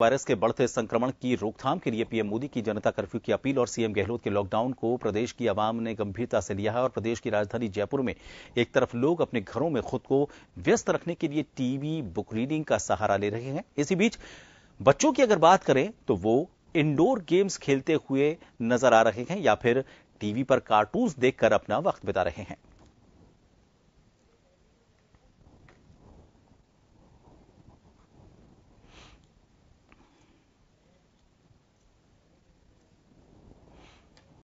virus के बढ़ते संक्रमण की रोकथाम के लिए पीएम मोदी की जनता कर्फ्यू की अपील और सीएम गहलोत के लॉकडाउन को प्रदेश की आवाम ने गंभीरता से लिया है और प्रदेश की राजधानी जयपुर में एक तरफ लोग अपने घरों में खुद को व्यस्त रखने के लिए टीवी बुक रीडिंग का सहारा ले रहे हैं इसी बीच बच्चों की अगर बात करें तो वो इंडोर गेम्स खेलते हुए नजर आ रहे हैं या फिर टीवी पर कार्टून देखकर अपना वक्त बिता रहे हैं